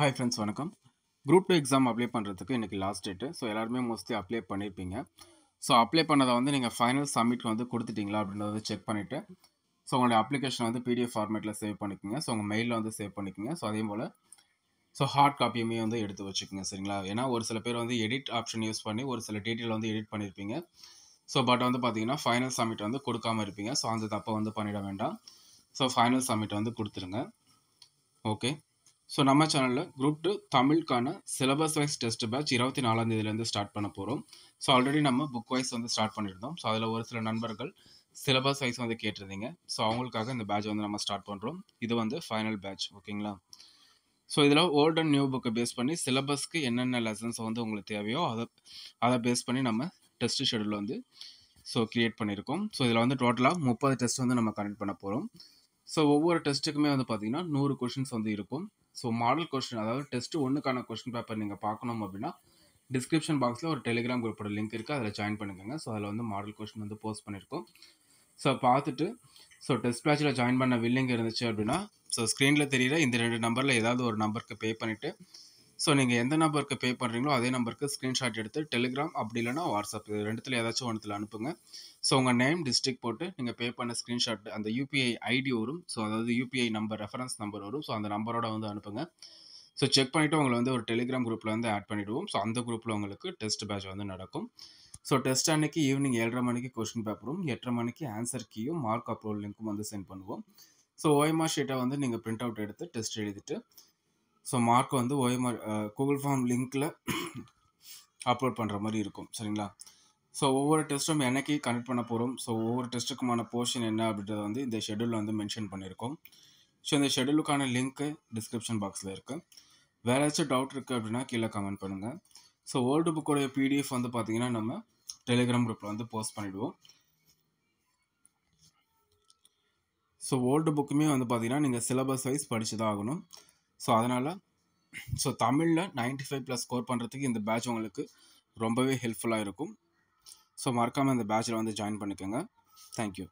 hi friends வணக்கம் group two exam apply பண்ணுறதுக்கு இன்றைக்கி லாஸ்ட் டேட்டு ஸோ எல்லாருமே மோஸ்ட்லி அப்ளை பண்ணியிருப்பீங்க ஸோ அப்ளை பண்ணதை வந்து நீங்கள் ஃபைனல் சப்மிட் வந்து கொடுத்துட்டீங்களா அப்படின்றத வந்து செக் பண்ணிவிட்டு ஸோ உங்களுடைய அப்ளிகேஷன் வந்து பிடிஎஃப் ஃபார்மேட்டில் சேவ் பண்ணிக்கோங்க ஸோ உங்கள் மெயிலில் வந்து சேவ் பண்ணிக்கோங்க ஸோ அதே போல் ஸோ ஹார்ட் காப்பியுமே வந்து எடுத்து வச்சுக்கோங்க சரிங்களா ஏன்னா ஒரு சில பேர் வந்து எடிட் ஆப்ஷன் யூஸ் பண்ணி ஒரு சில டீட்டெயில் வந்து எடிட் பண்ணியிருப்பீங்க ஸோ பட் வந்து பார்த்தீங்கன்னா ஃபைனல் சப்மிட் வந்து கொடுக்காமல் இருப்பீங்க ஸோ அந்த தப்பை வந்து பண்ணிட வேண்டாம் ஸோ ஃபைனல் சப்மிட் வந்து கொடுத்துருங்க ஓகே ஸோ நம்ம சேனலில் குரூப் டூ தமிழுக்கான சிலபஸ் வைஸ் டெஸ்ட் பேட்ச் இருபத்தி நாலாம் ஸ்டார்ட் பண்ண போகிறோம் ஸோ ஆல்ரெடி நம்ம புக் வைஸ் வந்து ஸ்டார்ட் பண்ணியிருந்தோம் ஸோ அதில் ஒரு சில நண்பர்கள் சிலபஸ் வைஸ் வந்து கேட்டிருந்தீங்க ஸோ அவங்களுக்காக இந்த பேட்ச் வந்து நம்ம ஸ்டார்ட் பண்ணுறோம் இது வந்து ஃபைனல் பேட்ச் ஓகேங்களா ஸோ இதில் ஓல்டு அண்ட் நியூ புக்கை பேஸ் பண்ணி சிலபஸ்க்கு என்னென்ன லெசன்ஸ் வந்து உங்களுக்கு தேவையோ அதை அதை பேஸ் பண்ணி நம்ம டெஸ்ட் ஷெடியூல் வந்து ஸோ க்ரியேட் பண்ணியிருக்கோம் ஸோ இதில் வந்து டோட்டலாக முப்பது டெஸ்ட் வந்து நம்ம கனெக்ட் பண்ண போகிறோம் ஸோ ஒவ்வொரு டெஸ்ட்டுக்குமே வந்து பார்த்திங்கன்னா நூறு கொஷின்ஸ் வந்து இருக்கும் ஸோ மாடல் கொஸ்டின் அதாவது டெஸ்ட் ஒன்றுக்கான கொஸ்டின் பேப்பர் நீங்கள் பார்க்கணும் அப்படின்னா டிஸ்கிரிப்ஷன் பாக்ஸில் ஒரு டெலிகிராம் குரூப்போட லிங்க் இருக்குது அதில் ஜாயின் பண்ணிக்கோங்க ஸோ அதில் வந்து மாடல் கொஸ்டின் வந்து போஸ்ட் பண்ணியிருக்கோம் ஸோ பார்த்துட்டு ஸோ டெஸ்ட் பேட்சில் ஜாயின் பண்ண வில்லிங் இருந்துச்சு அப்படின்னா ஸோ ஸ்க்ரீனில் தெரியல இந்த ரெண்டு நம்பரில் ஏதாவது ஒரு நம்பருக்கு பே பண்ணிவிட்டு ஸோ நீங்கள் எந்த நம்பருக்கு பே பண்ணுறீங்களோ அதே நம்பருக்கு ஸ்க்ரீன்ஷாட் எடுத்து டெலிகிராம் அப்படி இல்லைனா வாட்ஸ்அப் இது ரெண்டுத்தில் ஏதாச்சும் ஒன்றத்தில் அனுப்புங்க ஸோ உங்கள் நேம் டிஸ்ட்ரிக் போட்டு நீங்கள் பே பண்ண ஸ்க்ரீன்ஷாட் அந்த யூபிஐ ஐடி வரும் ஸோ அதாவது யூபிஐ நம்பர் ரெஃபரன்ஸ் நம்பர் வரும் ஸோ அந்த நம்பரோட வந்து அனுப்புங்க ஸோ செக் பண்ணிவிட்டு உங்களை வந்து ஒரு டெலிகிராம் குரூப்பில் வந்து ஆட் பண்ணிவிடுவோம் ஸோ அந்த குரூப்பில் உங்களுக்கு டெஸ்ட் பேட்ச் வந்து நடக்கும் ஸோ டெஸ்ட் அன்னைக்கு ஈவினிங் ஏழரை மணிக்கு கொஷின் பேப்பரும் எட்டரை மணிக்கு ஆன்சர் கீயும் மார்க் அப்ரூவல் லிங்க்கும் வந்து சென்ட் பண்ணுவோம் ஸோ ஓய்மா ஷீட்டை வந்து நீங்கள் பிரிண்ட் அவுட் எடுத்து டெஸ்ட் எழுதிட்டு ஸோ மார்க் வந்து ஓஎம்ஆர் கூகுள் ஃபார்ம் லிங்க்கில் அப்லோட் பண்ணுற மாதிரி இருக்கும் சரிங்களா ஸோ ஒவ்வொரு டெஸ்ட்டும் என்னைக்கு கனெக்ட் பண்ண போகிறோம் ஸோ ஒவ்வொரு டெஸ்ட்டுக்குமான போர்ஷன் என்ன அப்படின்றத வந்து இந்த ஷெடியூலில் வந்து மென்ஷன் பண்ணியிருக்கோம் ஸோ இந்த ஷெடியூலுக்கான லிங்க்கு டிஸ்கிரிப்ஷன் பாக்ஸில் இருக்குது வேறு ஏதாச்சும் டவுட் இருக்குது அப்படின்னா கீழே கமெண்ட் பண்ணுங்கள் ஸோ ஓல்டு புக்கோடைய பிடிஎஃப் வந்து பார்த்திங்கன்னா நம்ம டெலிகிராம் குரூப்பில் வந்து போஸ்ட் பண்ணிவிடுவோம் ஸோ ஓல்டு புக்குமே வந்து பார்த்திங்கன்னா நீங்கள் சிலபஸ் வைஸ் படித்து தான் ஆகணும் ஸோ அதனால் ஸோ தமிழில் நைன்டி ஃபைவ் ப்ளஸ் ஸ்கோர் பண்ணுறதுக்கு இந்த பேட்ச் உங்களுக்கு ரொம்பவே ஹெல்ப்ஃபுல்லாக இருக்கும் ஸோ மறக்காமல் இந்த பேட்சில் வந்து ஜாயின் பண்ணிக்கோங்க தேங்க்யூ